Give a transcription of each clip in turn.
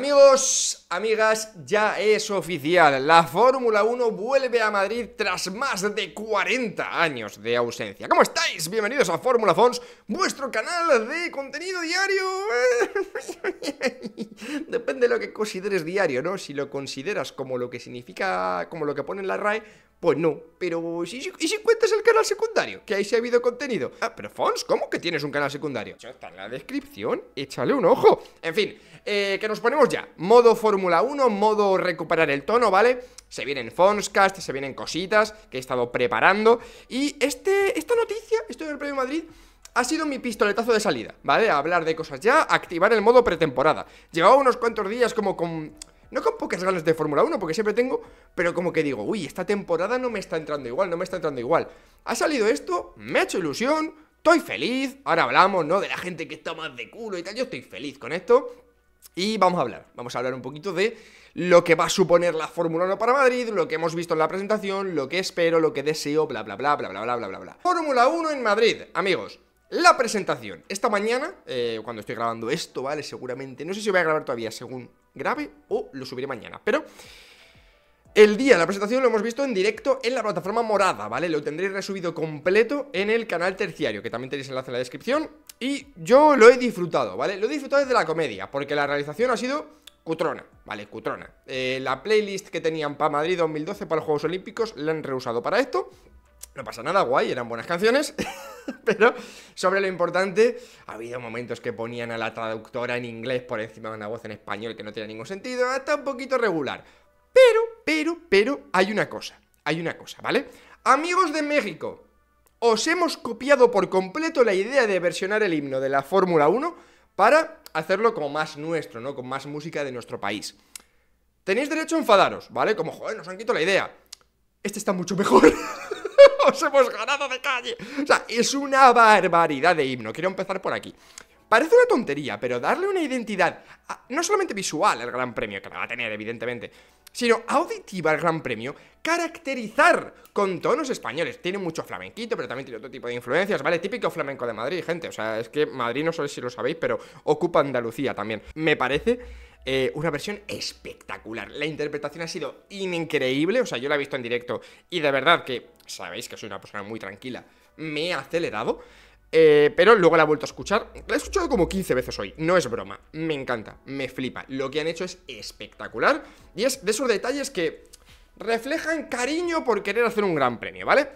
Amigos, amigas, ya es oficial. La Fórmula 1 vuelve a Madrid tras más de 40 años de ausencia. ¿Cómo estáis? Bienvenidos a Fórmula Fons, vuestro canal de contenido diario. Depende de lo que consideres diario, ¿no? Si lo consideras como lo que significa, como lo que pone en la RAE, pues no, pero ¿y si, cuentas el canal secundario? Que ahí sí ha habido contenido. Ah, pero Fons, ¿cómo que tienes un canal secundario? Está en la descripción, échale un ojo. En fin, eh, que nos ponemos ya. Modo Fórmula 1, modo recuperar el tono, ¿vale? Se vienen Fonscast, se vienen cositas que he estado preparando. Y este, esta noticia, esto del Premio Madrid, ha sido mi pistoletazo de salida, ¿vale? A hablar de cosas ya, activar el modo pretemporada. Llevaba unos cuantos días como con... No con pocas ganas de Fórmula 1, porque siempre tengo, pero como que digo, uy, esta temporada no me está entrando igual, no me está entrando igual. Ha salido esto, me ha hecho ilusión, estoy feliz, ahora hablamos, ¿no? De la gente que está más de culo y tal, yo estoy feliz con esto. Y vamos a hablar, vamos a hablar un poquito de lo que va a suponer la Fórmula 1 para Madrid, lo que hemos visto en la presentación, lo que espero, lo que deseo, bla, bla, bla, bla, bla, bla, bla, bla, bla. Fórmula 1 en Madrid, amigos. La presentación. Esta mañana, eh, cuando estoy grabando esto, ¿vale? Seguramente, no sé si voy a grabar todavía según grave o lo subiré mañana, pero el día de la presentación lo hemos visto en directo en la plataforma morada, ¿vale? Lo tendréis resubido completo en el canal terciario, que también tenéis enlace en la descripción. Y yo lo he disfrutado, ¿vale? Lo he disfrutado desde la comedia, porque la realización ha sido cutrona, ¿vale? Cutrona. Eh, la playlist que tenían para Madrid 2012 para los Juegos Olímpicos la han reusado para esto. No pasa nada, guay, eran buenas canciones. pero sobre lo importante, ha habido momentos que ponían a la traductora en inglés por encima de una voz en español que no tenía ningún sentido. Hasta un poquito regular. Pero, pero, pero, hay una cosa, hay una cosa, ¿vale? Amigos de México, os hemos copiado por completo la idea de versionar el himno de la Fórmula 1 para hacerlo como más nuestro, ¿no? Con más música de nuestro país. Tenéis derecho a enfadaros, ¿vale? Como, joder, nos han quitado la idea. Este está mucho mejor. os hemos ganado de calle. O sea, es una barbaridad de himno. Quiero empezar por aquí. Parece una tontería, pero darle una identidad, no solamente visual al Gran Premio, que la va a tener, evidentemente, sino auditiva al Gran Premio, caracterizar con tonos españoles. Tiene mucho flamenquito, pero también tiene otro tipo de influencias, ¿vale? Típico flamenco de Madrid, gente. O sea, es que Madrid no sé si lo sabéis, pero ocupa Andalucía también. Me parece eh, una versión espectacular. La interpretación ha sido increíble, o sea, yo la he visto en directo y de verdad que sabéis que soy una persona muy tranquila. Me he acelerado. Eh, pero luego la he vuelto a escuchar. La he escuchado como 15 veces hoy. No es broma. Me encanta. Me flipa. Lo que han hecho es espectacular. Y es de esos detalles que reflejan cariño por querer hacer un gran premio, ¿vale?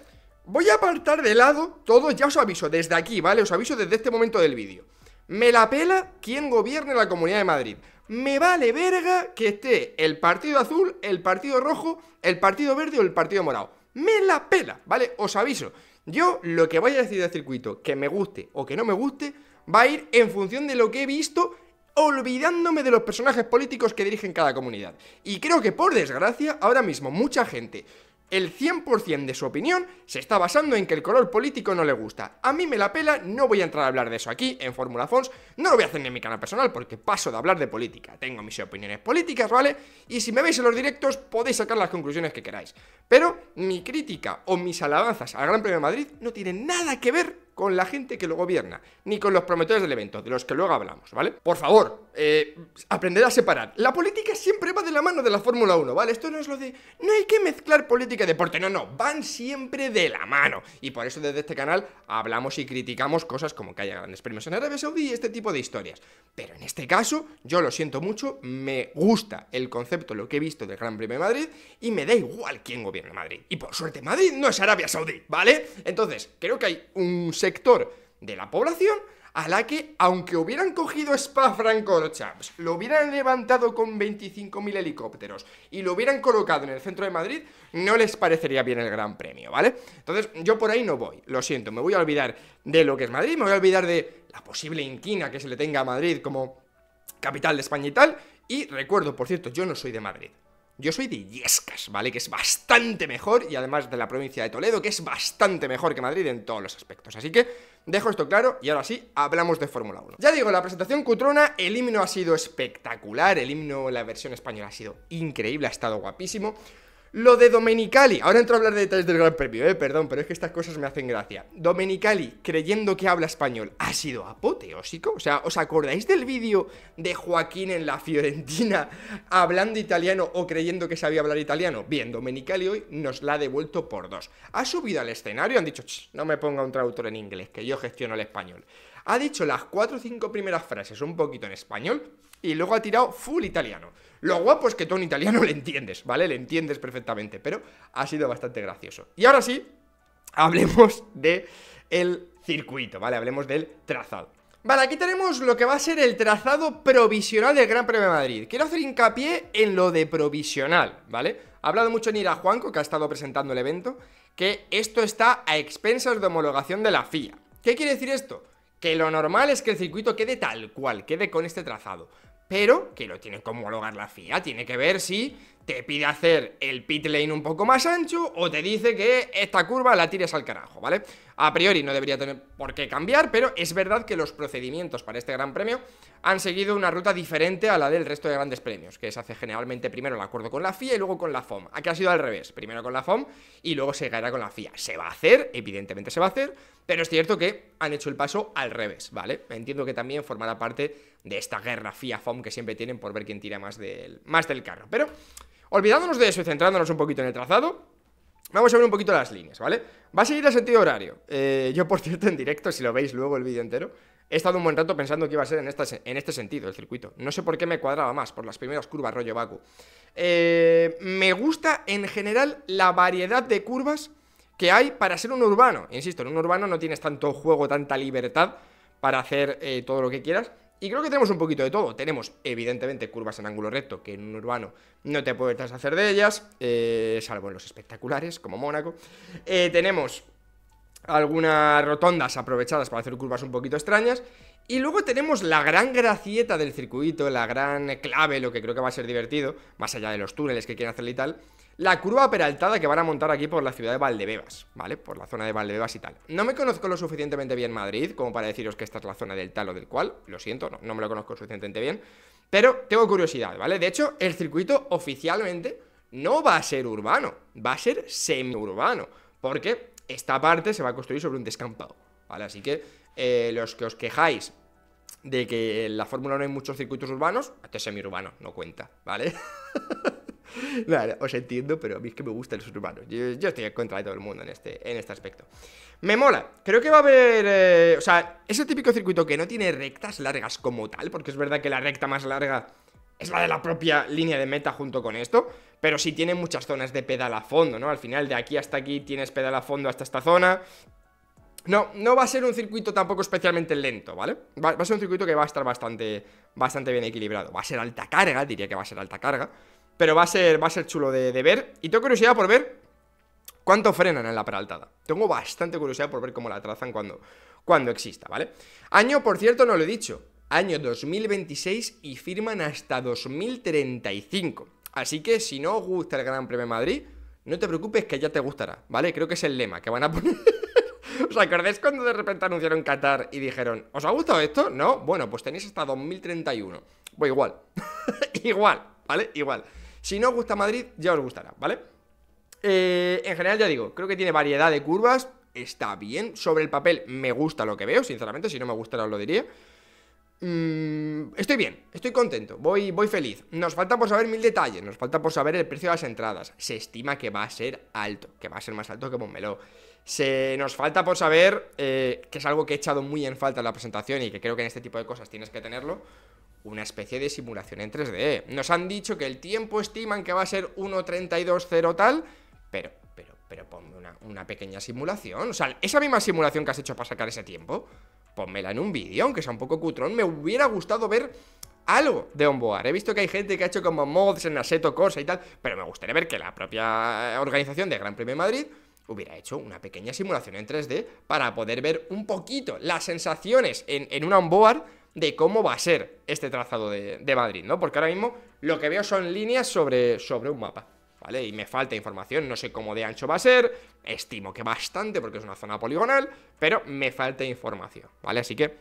Voy a apartar de lado todo. Ya os aviso desde aquí, ¿vale? Os aviso desde este momento del vídeo. Me la pela quien gobierne la Comunidad de Madrid. Me vale verga que esté el partido azul, el partido rojo, el partido verde o el partido morado. Me la pela, ¿vale? Os aviso. Yo lo que vaya a decir de circuito, que me guste o que no me guste, va a ir en función de lo que he visto, olvidándome de los personajes políticos que dirigen cada comunidad. Y creo que por desgracia, ahora mismo mucha gente el 100% de su opinión se está basando en que el color político no le gusta. A mí me la pela, no voy a entrar a hablar de eso aquí en Fórmula Fons, no lo voy a hacer ni en mi canal personal porque paso de hablar de política. Tengo mis opiniones políticas, ¿vale? Y si me veis en los directos podéis sacar las conclusiones que queráis. Pero mi crítica o mis alabanzas al Gran Premio de Madrid no tienen nada que ver con la gente que lo gobierna, ni con los promotores del evento, de los que luego hablamos, ¿vale? Por favor, eh, aprender a separar. La política siempre va de la mano de la Fórmula 1, ¿vale? Esto no es lo de, no hay que mezclar política y deporte, no, no, van siempre de la mano. Y por eso desde este canal hablamos y criticamos cosas como que haya grandes premios en Arabia Saudí y este tipo de historias. Pero en este caso, yo lo siento mucho, me gusta el concepto, lo que he visto del Gran Premio de Madrid, y me da igual quién gobierna Madrid. Y por suerte, Madrid no es Arabia Saudí, ¿vale? Entonces, creo que hay un sector de la población a la que, aunque hubieran cogido Spa-Francorchamps, pues, lo hubieran levantado con 25.000 helicópteros y lo hubieran colocado en el centro de Madrid, no les parecería bien el Gran Premio, ¿vale? Entonces, yo por ahí no voy, lo siento, me voy a olvidar de lo que es Madrid, me voy a olvidar de la posible inquina que se le tenga a Madrid como capital de España y tal, y recuerdo, por cierto, yo no soy de Madrid, yo soy de Yescas, ¿vale? Que es bastante mejor y además de la provincia de Toledo, que es bastante mejor que Madrid en todos los aspectos. Así que dejo esto claro y ahora sí, hablamos de Fórmula 1. Ya digo, la presentación cutrona, el himno ha sido espectacular, el himno, la versión española ha sido increíble, ha estado guapísimo. Lo de Domenicali, ahora entro a hablar de detalles del Gran Premio, eh, perdón, pero es que estas cosas me hacen gracia. Domenicali, creyendo que habla español, ha sido apoteósico. O sea, ¿os acordáis del vídeo de Joaquín en la Fiorentina hablando italiano o creyendo que sabía hablar italiano? Bien, Domenicali hoy nos la ha devuelto por dos. Ha subido al escenario, han dicho, no me ponga un traductor en inglés, que yo gestiono el español. Ha dicho las cuatro o cinco primeras frases un poquito en español y luego ha tirado full italiano. Lo guapo es que tú en italiano le entiendes, ¿vale? Le entiendes perfectamente, pero ha sido bastante gracioso. Y ahora sí, hablemos de el circuito, ¿vale? Hablemos del trazado. Vale, aquí tenemos lo que va a ser el trazado provisional del Gran Premio de Madrid. Quiero hacer hincapié en lo de provisional, ¿vale? Ha hablado mucho Nira Juanco, que ha estado presentando el evento, que esto está a expensas de homologación de la FIA. ¿Qué quiere decir esto? Que lo normal es que el circuito quede tal cual, quede con este trazado pero que lo tiene como homologar la FIA. Tiene que ver si te pide hacer el pit lane un poco más ancho o te dice que esta curva la tires al carajo, ¿vale? a priori no debería tener por qué cambiar, pero es verdad que los procedimientos para este Gran Premio han seguido una ruta diferente a la del resto de grandes premios, que se hace generalmente primero el acuerdo con la FIA y luego con la FOM. Aquí ha sido al revés, primero con la FOM y luego se caerá con la FIA. Se va a hacer, evidentemente se va a hacer, pero es cierto que han hecho el paso al revés, ¿vale? Entiendo que también formará parte de esta guerra FIA-FOM que siempre tienen por ver quién tira más del, más del carro. Pero olvidándonos de eso y centrándonos un poquito en el trazado, Vamos a ver un poquito las líneas, ¿vale? Va a seguir el sentido horario. Eh, yo, por cierto, en directo, si lo veis luego el vídeo entero, he estado un buen rato pensando que iba a ser en, este sentido el circuito. No sé por qué me cuadraba más, por las primeras curvas rollo Baku. Eh, me gusta, en general, la variedad de curvas que hay para ser un urbano. Insisto, en un urbano no tienes tanto juego, tanta libertad para hacer eh, todo lo que quieras, y creo que tenemos un poquito de todo. Tenemos, evidentemente, curvas en ángulo recto, que en un urbano no te puedes hacer de ellas, eh, salvo en los espectaculares, como Mónaco. Eh, tenemos algunas rotondas aprovechadas para hacer curvas un poquito extrañas. Y luego tenemos la gran gracieta del circuito, la gran clave, lo que creo que va a ser divertido, más allá de los túneles que quieren hacerle y tal, la curva peraltada que van a montar aquí por la ciudad de Valdebebas, ¿vale? Por la zona de Valdebebas y tal. No me conozco lo suficientemente bien Madrid como para deciros que esta es la zona del tal o del cual. Lo siento, no, me lo conozco suficientemente bien. Pero tengo curiosidad, ¿vale? De hecho, el circuito oficialmente no va a ser urbano, va a ser semiurbano. Porque esta parte se va a construir sobre un descampado, ¿vale? Así que eh, los que os quejáis de que en la Fórmula no hay muchos circuitos urbanos, este es semiurbano, no cuenta, ¿vale? os entiendo, pero a mí es que me gusta el urbanos. Yo, estoy en contra de todo el mundo en este, en este aspecto. Me mola. Creo que va a haber... Eh, o sea, ese típico circuito que no tiene rectas largas como tal, porque es verdad que la recta más larga es la de la propia línea de meta junto con esto, pero sí tiene muchas zonas de pedal a fondo, ¿no? Al final, de aquí hasta aquí tienes pedal a fondo hasta esta zona. No, no va a ser un circuito tampoco especialmente lento, ¿vale? Va, va a ser un circuito que va a estar bastante, bastante bien equilibrado. Va a ser alta carga, diría que va a ser alta carga. Pero va a ser, va a ser chulo de, ver. Y tengo curiosidad por ver cuánto frenan en la peraltada. Tengo bastante curiosidad por ver cómo la trazan cuando, cuando exista, ¿vale? Año, por cierto, no lo he dicho. Año 2026 y firman hasta 2035. Así que si no os gusta el Gran Premio de Madrid, no te preocupes que ya te gustará, ¿vale? Creo que es el lema que van a poner. ¿Os acordáis cuando de repente anunciaron Qatar y dijeron, ¿os ha gustado esto? No, bueno, pues tenéis hasta 2031. Pues igual. igual, ¿vale? Igual. Si no gusta Madrid, ya os gustará, ¿vale? Eh, en general, ya digo, creo que tiene variedad de curvas, está bien. Sobre el papel me gusta lo que veo, sinceramente, si no me gustara, os lo diría. Mm, estoy bien, estoy contento, voy, voy feliz. Nos falta por saber mil detalles, nos falta por saber el precio de las entradas. Se estima que va a ser alto, que va a ser más alto que Bombeló. Se nos falta por saber, eh, que es algo que he echado muy en falta en la presentación y que creo que en este tipo de cosas tienes que tenerlo, una especie de simulación en 3D. Nos han dicho que el tiempo estiman que va a ser 1.32.0 tal, pero, pero, pero ponme una, pequeña simulación. O sea, esa misma simulación que has hecho para sacar ese tiempo, ponmela en un vídeo, aunque sea un poco cutrón. Me hubiera gustado ver algo de Onboard. He visto que hay gente que ha hecho como mods en aseto, cosa y tal, pero me gustaría ver que la propia eh, organización de Gran Premio de Madrid hubiera hecho una pequeña simulación en 3D para poder ver un poquito las sensaciones en, en una Onboard de cómo va a ser este trazado de, Madrid, ¿no? Porque ahora mismo lo que veo son líneas sobre, sobre un mapa, ¿vale? Y me falta información, no sé cómo de ancho va a ser, estimo que bastante porque es una zona poligonal, pero me falta información, ¿vale? Así que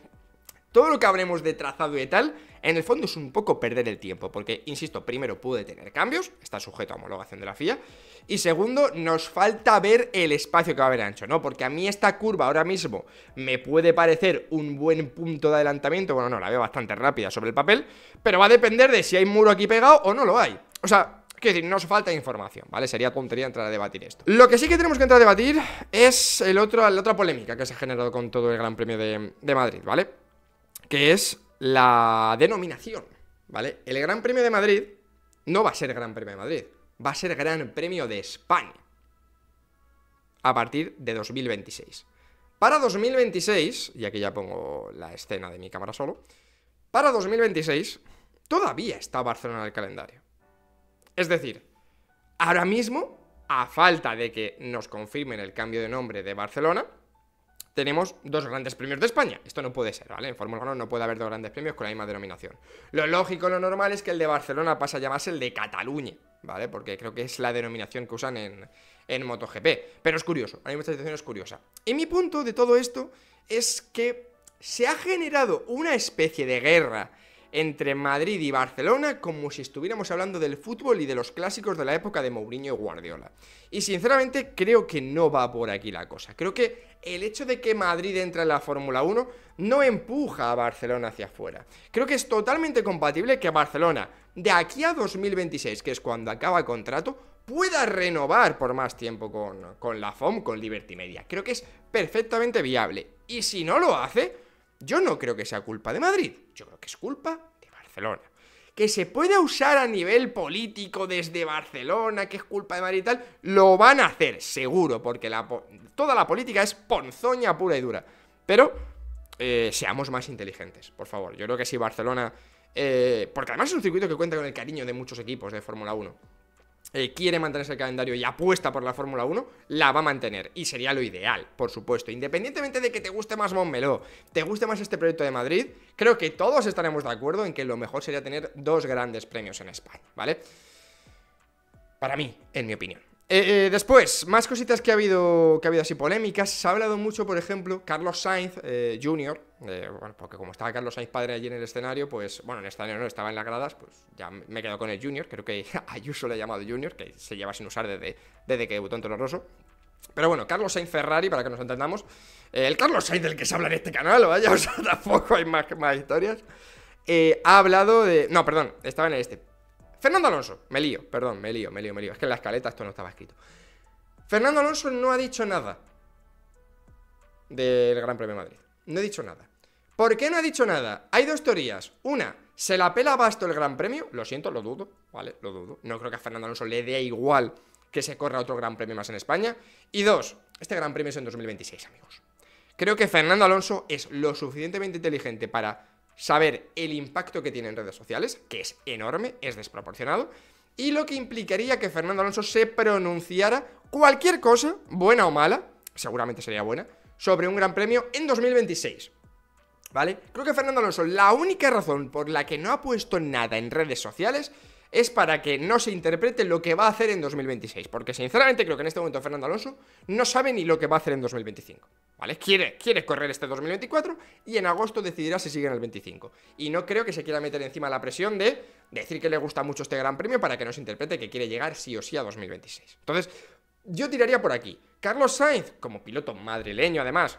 todo lo que habremos de trazado y tal, en el fondo es un poco perder el tiempo, porque, insisto, primero puede tener cambios, está sujeto a homologación de la FIA, y segundo, nos falta ver el espacio que va a haber ancho, ¿no? Porque a mí esta curva ahora mismo me puede parecer un buen punto de adelantamiento, bueno, no, la veo bastante rápida sobre el papel, pero va a depender de si hay muro aquí pegado o no lo hay. O sea, Quiero decir, nos falta información, ¿vale? Sería tontería entrar a debatir esto. Lo que sí que tenemos que entrar a debatir es el otro, la otra polémica que se ha generado con todo el Gran Premio de Madrid, ¿vale? que es la denominación, ¿vale? El Gran Premio de Madrid no va a ser Gran Premio de Madrid, va a ser Gran Premio de España a partir de 2026. Para 2026, y aquí ya pongo la escena de mi cámara solo, para 2026 todavía está Barcelona en el calendario. Es decir, ahora mismo, a falta de que nos confirmen el cambio de nombre de Barcelona, tenemos dos grandes premios de España. Esto no puede ser, ¿vale? En Fórmula 1 no puede haber dos grandes premios con la misma denominación. Lo lógico, lo normal es que el de Barcelona pasa a llamarse el de Cataluña, ¿vale? Porque creo que es la denominación que usan en, MotoGP. Pero es curioso, hay mí situaciones situación es curiosa. Y mi punto de todo esto es que se ha generado una especie de guerra entre Madrid y Barcelona como si estuviéramos hablando del fútbol y de los clásicos de la época de Mourinho y Guardiola. Y sinceramente creo que no va por aquí la cosa. Creo que el hecho de que Madrid entra en la Fórmula 1 no empuja a Barcelona hacia afuera. Creo que es totalmente compatible que Barcelona, de aquí a 2026, que es cuando acaba el contrato, pueda renovar por más tiempo con, con la FOM, con Liberty Media. Creo que es perfectamente viable. Y si no lo hace, yo no creo que sea culpa de Madrid, yo creo que es culpa de Barcelona. Que se pueda usar a nivel político desde Barcelona, que es culpa de Madrid y tal, lo van a hacer, seguro, porque toda la política es ponzoña pura y dura. Pero eh, seamos más inteligentes, por favor. Yo creo que si Barcelona eh, porque además es un circuito que cuenta con el cariño de muchos equipos de Fórmula 1. Eh, quiere mantenerse el calendario y apuesta por la Fórmula 1, la va a mantener. Y sería lo ideal, por supuesto. Independientemente de que te guste más Montmeló, te guste más este proyecto de Madrid, creo que todos estaremos de acuerdo en que lo mejor sería tener dos grandes premios en España, ¿vale? Para mí, en mi opinión. Eh, eh, después, más cositas que ha habido que ha habido así polémicas. Se ha hablado mucho, por ejemplo, Carlos Sainz eh, Jr., eh, porque como estaba Carlos Sainz padre allí en el escenario, pues, bueno, en el escenario no, estaba en las gradas, pues ya me quedo con el Junior. Creo que Ayuso le ha llamado Junior, que se lleva sin usar desde, que debutó en Rosso. Pero bueno, Carlos Sainz Ferrari, para que nos entendamos. el Carlos Sainz del que se habla en este canal, vaya, o sea, tampoco hay más, historias. ha hablado de. No, perdón, estaba en este Fernando Alonso, me lío, perdón, me lío, me lío, me lío. Es que en la escaleta esto no estaba escrito. Fernando Alonso no ha dicho nada del Gran Premio de Madrid. No ha dicho nada. ¿Por qué no ha dicho nada? Hay dos teorías. Una, se la pela Basto el Gran Premio. Lo siento, lo dudo, ¿vale? Lo dudo. No creo que a Fernando Alonso le dé igual que se corra otro Gran Premio más en España. Y dos, este Gran Premio es en 2026, amigos. Creo que Fernando Alonso es lo suficientemente inteligente para saber el impacto que tiene en redes sociales, que es enorme, es desproporcionado, y lo que implicaría que Fernando Alonso se pronunciara cualquier cosa, buena o mala, seguramente sería buena, sobre un gran premio en 2026. ¿Vale? Creo que Fernando Alonso, la única razón por la que no ha puesto nada en redes sociales es para que no se interprete lo que va a hacer en 2026. Porque sinceramente creo que en este momento Fernando Alonso no sabe ni lo que va a hacer en 2025. ¿Vale? Quiere, correr este 2024 y en agosto decidirá si sigue en el 25. Y no creo que se quiera meter encima la presión de decir que le gusta mucho este gran premio para que no se interprete que quiere llegar sí o sí a 2026. Entonces, yo tiraría por aquí. Carlos Sainz, como piloto madrileño además,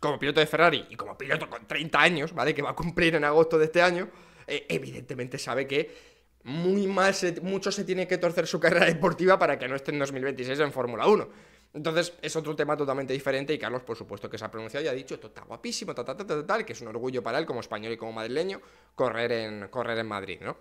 como piloto de Ferrari y como piloto con 30 años, ¿vale? Que va a cumplir en agosto de este año, eh, evidentemente sabe que muy mal, se, mucho se tiene que torcer su carrera deportiva para que no esté en 2026 en Fórmula 1. Entonces, es otro tema totalmente diferente y Carlos, por supuesto, que se ha pronunciado y ha dicho, está guapísimo, tal, que es un orgullo para él como español y como madrileño correr en, correr en Madrid, ¿no?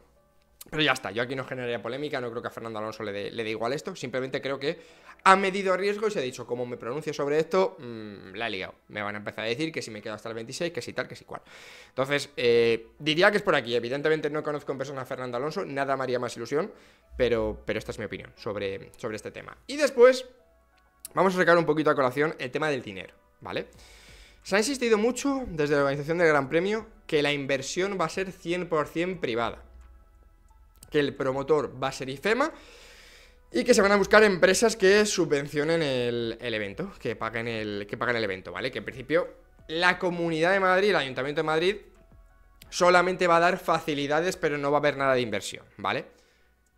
Pero ya está, yo aquí no generaría polémica, no creo que a Fernando Alonso le dé, igual esto, simplemente creo que ha medido riesgo y se ha dicho, como me pronuncio sobre esto, mm, la he liado. Me van a empezar a decir que si me quedo hasta el 26, que si tal, que si cual. Entonces, eh, diría que es por aquí. Evidentemente no conozco en persona a Fernando Alonso, nada me haría más ilusión, pero, pero esta es mi opinión sobre, sobre este tema. Y después, vamos a sacar un poquito a colación el tema del dinero, ¿vale? Se ha insistido mucho desde la organización del Gran Premio que la inversión va a ser 100% privada que el promotor va a ser IFEMA y que se van a buscar empresas que subvencionen el, evento, que paguen el, que paguen el evento, ¿vale? Que en principio la Comunidad de Madrid, el Ayuntamiento de Madrid, solamente va a dar facilidades, pero no va a haber nada de inversión, ¿vale?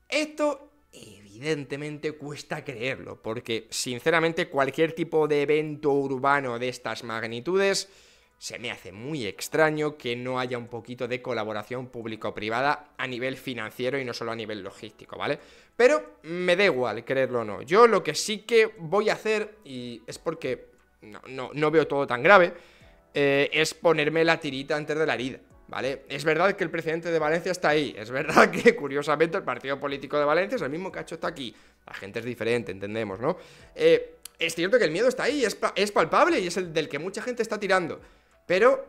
Esto evidentemente cuesta creerlo, porque sinceramente cualquier tipo de evento urbano de estas magnitudes se me hace muy extraño que no haya un poquito de colaboración público-privada a nivel financiero y no solo a nivel logístico, ¿vale? Pero me da igual, creerlo o no. Yo lo que sí que voy a hacer, y es porque no, veo todo tan grave, eh, es ponerme la tirita antes de la herida. ¿Vale? Es verdad que el presidente de Valencia está ahí, es verdad que curiosamente el partido político de Valencia es el mismo cacho está aquí, la gente es diferente, entendemos, ¿no? Eh, es cierto que el miedo está ahí, es, es palpable y es el del que mucha gente está tirando. Pero,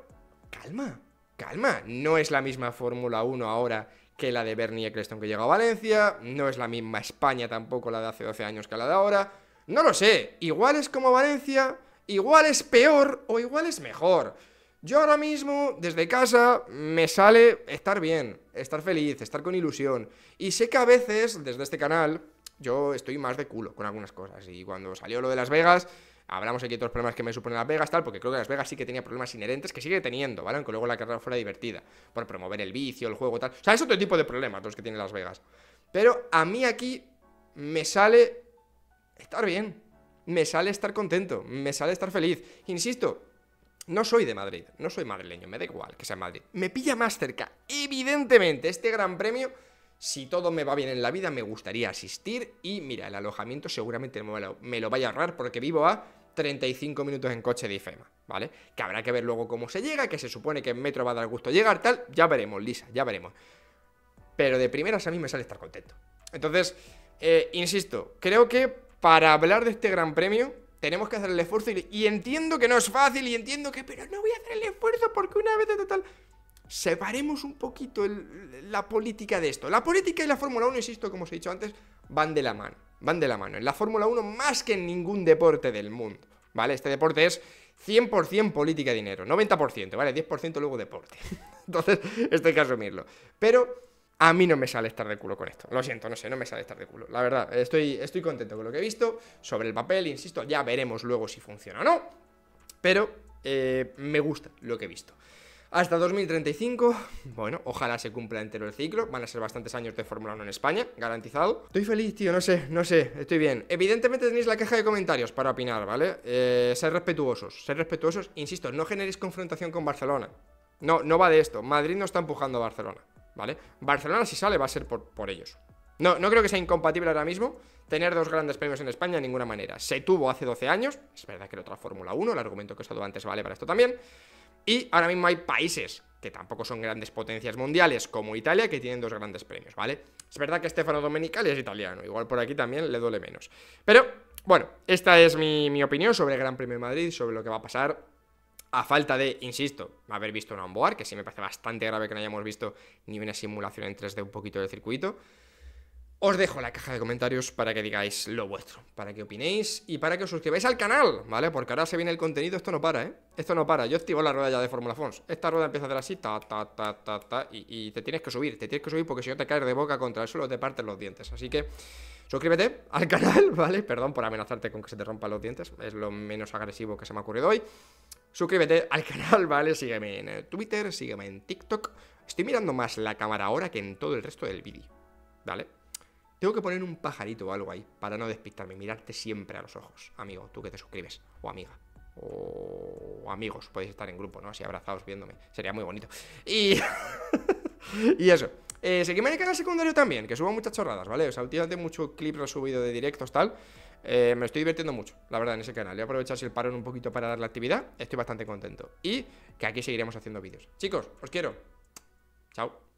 calma, calma, no es la misma Fórmula 1 ahora que la de Bernie Eccleston que llegó a Valencia, no es la misma España tampoco la de hace 12 años que la de ahora, no lo sé, igual es como Valencia, igual es peor o igual es mejor. Yo ahora mismo, desde casa, me sale estar bien, estar feliz, estar con ilusión. Y sé que a veces, desde este canal, yo estoy más de culo con algunas cosas. Y cuando salió lo de Las Vegas, Hablamos aquí de otros problemas que me suponen Las Vegas, tal, porque creo que Las Vegas sí que tenía problemas inherentes, que sigue teniendo, ¿vale? Aunque luego la carrera fuera divertida, por promover el vicio, el juego, tal. O sea, es otro tipo de problemas los que tiene Las Vegas. Pero a mí aquí me sale estar bien, me sale estar contento, me sale estar feliz. Insisto, no soy de Madrid, no soy madrileño, me da igual que sea Madrid. Me pilla más cerca, evidentemente, este gran premio. Si todo me va bien en la vida, me gustaría asistir y mira, el alojamiento seguramente me lo, me lo vaya a ahorrar porque vivo a 35 minutos en coche de IFEMA, ¿vale? Que habrá que ver luego cómo se llega, que se supone que en metro va a dar gusto llegar, tal, ya veremos, Lisa, ya veremos. Pero de primeras a mí me sale estar contento. Entonces, eh, insisto, creo que para hablar de este gran premio tenemos que hacer el esfuerzo y, entiendo que no es fácil y entiendo que, pero no voy a hacer el esfuerzo porque una vez de total separemos un poquito la política de esto. La política y la Fórmula 1, insisto, como os he dicho antes, van de la mano. Van de la mano. En la Fórmula 1 más que en ningún deporte del mundo. ¿Vale? Este deporte es 100% política y dinero. 90%, ¿vale? 10% luego deporte. Entonces, esto hay que asumirlo. Pero a mí no me sale estar de culo con esto. Lo siento, no sé, no me sale estar de culo. La verdad, estoy, estoy contento con lo que he visto. Sobre el papel, insisto, ya veremos luego si funciona o no. Pero eh, me gusta lo que he visto hasta 2035. Bueno, ojalá se cumpla entero el ciclo. Van a ser bastantes años de Fórmula 1 en España, garantizado. Estoy feliz, tío, no sé, no sé, estoy bien. Evidentemente tenéis la queja de comentarios para opinar, ¿vale? Eh, ser respetuosos, ser respetuosos. Insisto, no generéis confrontación con Barcelona. No, no va de esto. Madrid no está empujando a Barcelona, ¿vale? Barcelona si sale va a ser por, por ellos. No, no creo que sea incompatible ahora mismo tener dos grandes premios en España de ninguna manera. Se tuvo hace 12 años, es verdad que era otra Fórmula 1, el argumento que he dado antes vale para esto también. Y ahora mismo hay países que tampoco son grandes potencias mundiales, como Italia, que tienen dos grandes premios, ¿vale? Es verdad que Stefano Domenicali es italiano, igual por aquí también le duele menos. Pero, bueno, esta es mi, opinión sobre el Gran Premio de Madrid, sobre lo que va a pasar a falta de, insisto, haber visto un onboard, que sí me parece bastante grave que no hayamos visto ni una simulación en 3D un poquito del circuito. Os dejo la caja de comentarios para que digáis lo vuestro, para que opinéis y para que os suscribáis al canal, ¿vale? Porque ahora se viene el contenido, esto no para, ¿eh? Esto no para, yo activo la rueda ya de Fórmula Fons. Esta rueda empieza a hacer así, ta, ta, ta, ta, ta, y, y te tienes que subir, te tienes que subir porque si no te caes de boca contra el suelo te parten los dientes. Así que suscríbete al canal, ¿vale? Perdón por amenazarte con que se te rompan los dientes, es lo menos agresivo que se me ha ocurrido hoy. Suscríbete al canal, ¿vale? Sígueme en eh, Twitter, sígueme en TikTok. Estoy mirando más la cámara ahora que en todo el resto del vídeo, ¿vale? Tengo que poner un pajarito o algo ahí para no despistarme, mirarte siempre a los ojos, amigo, tú que te suscribes, o amiga, o amigos, podéis estar en grupo, ¿no? Así abrazados viéndome, sería muy bonito. Y, y eso. Eh, en el canal secundario también, que subo muchas chorradas, ¿vale? O sea, últimamente mucho clip subido de directos, tal. Eh, me estoy divirtiendo mucho, la verdad, en ese canal. Voy a aprovechar si el parón un poquito para dar la actividad. Estoy bastante contento. Y que aquí seguiremos haciendo vídeos. Chicos, os quiero. Chao.